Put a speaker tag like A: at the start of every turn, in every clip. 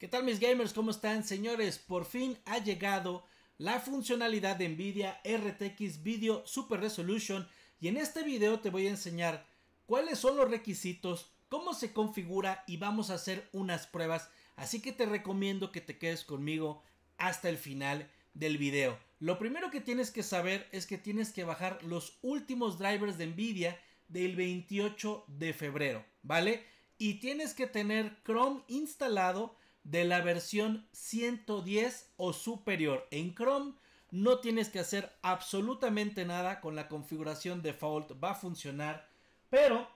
A: ¿Qué tal mis gamers? ¿Cómo están? Señores, por fin ha llegado la funcionalidad de Nvidia RTX Video Super Resolution y en este video te voy a enseñar cuáles son los requisitos, cómo se configura y vamos a hacer unas pruebas, así que te recomiendo que te quedes conmigo hasta el final del video. Lo primero que tienes que saber es que tienes que bajar los últimos drivers de Nvidia del 28 de febrero, ¿vale? Y tienes que tener Chrome instalado de la versión 110 o superior. En Chrome no tienes que hacer absolutamente nada con la configuración default, va a funcionar, pero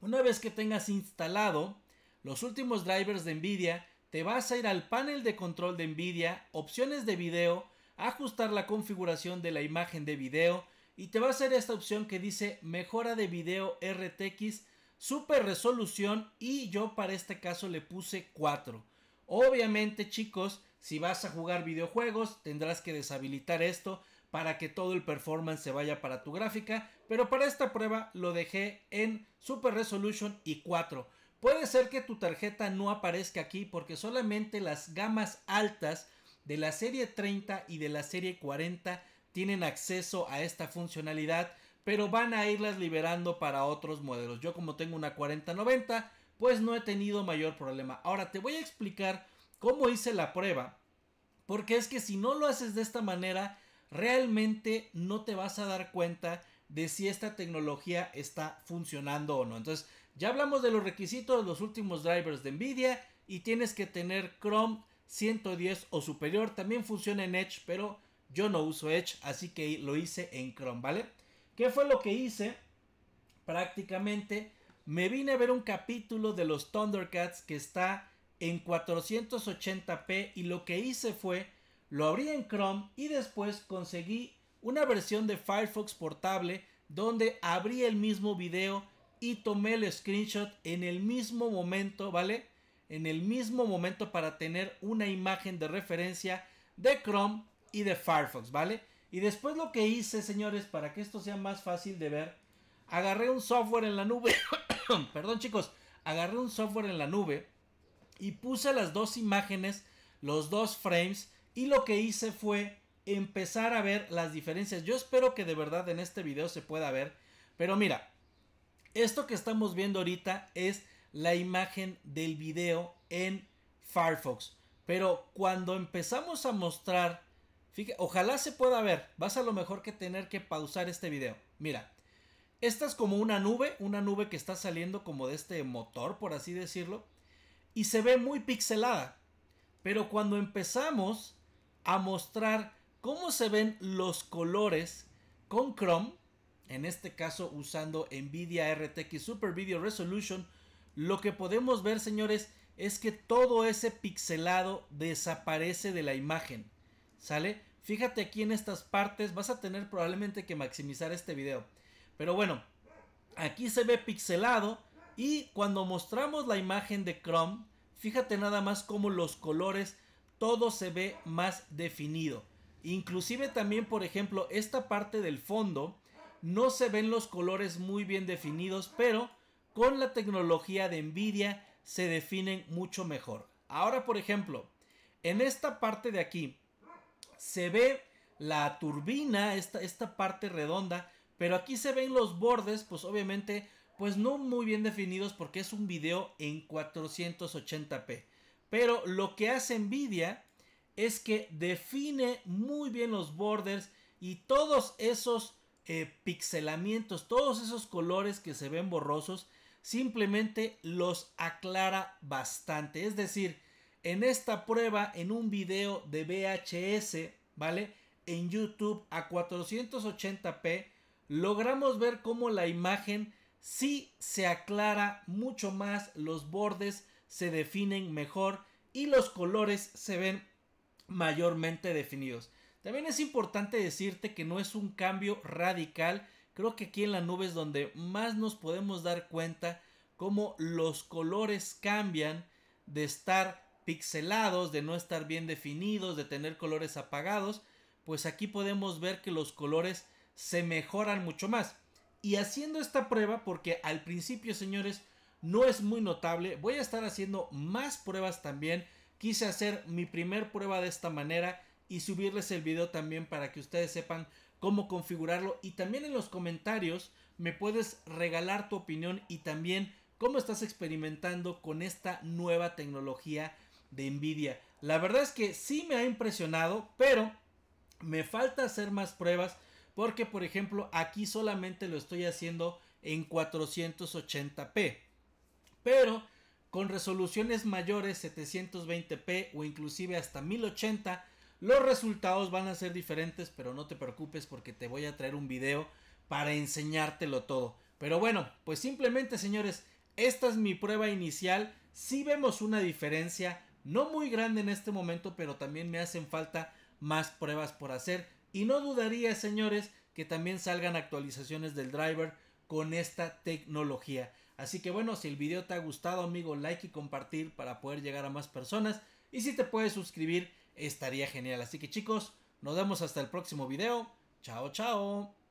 A: una vez que tengas instalado los últimos drivers de Nvidia, te vas a ir al panel de control de Nvidia, opciones de video, ajustar la configuración de la imagen de video y te va a hacer esta opción que dice mejora de video RTX, super resolución y yo para este caso le puse 4. Obviamente chicos, si vas a jugar videojuegos tendrás que deshabilitar esto para que todo el performance se vaya para tu gráfica, pero para esta prueba lo dejé en Super Resolution y 4. Puede ser que tu tarjeta no aparezca aquí porque solamente las gamas altas de la serie 30 y de la serie 40 tienen acceso a esta funcionalidad, pero van a irlas liberando para otros modelos. Yo como tengo una 4090, pues no he tenido mayor problema. Ahora te voy a explicar cómo hice la prueba, porque es que si no lo haces de esta manera, realmente no te vas a dar cuenta de si esta tecnología está funcionando o no. Entonces, ya hablamos de los requisitos de los últimos drivers de Nvidia y tienes que tener Chrome 110 o superior. También funciona en Edge, pero yo no uso Edge, así que lo hice en Chrome, ¿vale? ¿Qué fue lo que hice? Prácticamente me vine a ver un capítulo de los Thundercats que está en 480p y lo que hice fue lo abrí en Chrome y después conseguí una versión de Firefox portable donde abrí el mismo video y tomé el screenshot en el mismo momento, ¿vale? En el mismo momento para tener una imagen de referencia de Chrome y de Firefox, ¿vale? Y después lo que hice, señores, para que esto sea más fácil de ver, agarré un software en la nube Perdón chicos, agarré un software en la nube y puse las dos imágenes, los dos frames y lo que hice fue empezar a ver las diferencias. Yo espero que de verdad en este video se pueda ver, pero mira, esto que estamos viendo ahorita es la imagen del video en Firefox. Pero cuando empezamos a mostrar, ojalá se pueda ver, vas a lo mejor que tener que pausar este video. Mira, esta es como una nube, una nube que está saliendo como de este motor, por así decirlo, y se ve muy pixelada. Pero cuando empezamos a mostrar cómo se ven los colores con Chrome, en este caso usando Nvidia RTX Super Video Resolution, lo que podemos ver, señores, es que todo ese pixelado desaparece de la imagen. ¿Sale? Fíjate aquí en estas partes, vas a tener probablemente que maximizar este video. Pero bueno, aquí se ve pixelado y cuando mostramos la imagen de Chrome, fíjate nada más cómo los colores, todo se ve más definido. Inclusive también, por ejemplo, esta parte del fondo no se ven los colores muy bien definidos, pero con la tecnología de Nvidia se definen mucho mejor. Ahora, por ejemplo, en esta parte de aquí se ve la turbina, esta, esta parte redonda, pero aquí se ven los bordes, pues obviamente, pues no muy bien definidos porque es un video en 480p. Pero lo que hace Nvidia es que define muy bien los borders y todos esos eh, pixelamientos, todos esos colores que se ven borrosos, simplemente los aclara bastante. Es decir, en esta prueba, en un video de VHS, ¿vale? En YouTube a 480p logramos ver cómo la imagen sí se aclara mucho más, los bordes se definen mejor y los colores se ven mayormente definidos. También es importante decirte que no es un cambio radical, creo que aquí en la nube es donde más nos podemos dar cuenta cómo los colores cambian de estar pixelados, de no estar bien definidos, de tener colores apagados, pues aquí podemos ver que los colores se mejoran mucho más. Y haciendo esta prueba, porque al principio, señores, no es muy notable, voy a estar haciendo más pruebas también. Quise hacer mi primer prueba de esta manera y subirles el video también para que ustedes sepan cómo configurarlo. Y también en los comentarios me puedes regalar tu opinión y también cómo estás experimentando con esta nueva tecnología de Nvidia. La verdad es que sí me ha impresionado, pero me falta hacer más pruebas. Porque, por ejemplo, aquí solamente lo estoy haciendo en 480p. Pero con resoluciones mayores 720p o inclusive hasta 1080, los resultados van a ser diferentes, pero no te preocupes porque te voy a traer un video para enseñártelo todo. Pero bueno, pues simplemente señores, esta es mi prueba inicial. Si vemos una diferencia, no muy grande en este momento, pero también me hacen falta más pruebas por hacer. Y no dudaría, señores, que también salgan actualizaciones del driver con esta tecnología. Así que bueno, si el video te ha gustado, amigo, like y compartir para poder llegar a más personas. Y si te puedes suscribir, estaría genial. Así que chicos, nos vemos hasta el próximo video. Chao, chao.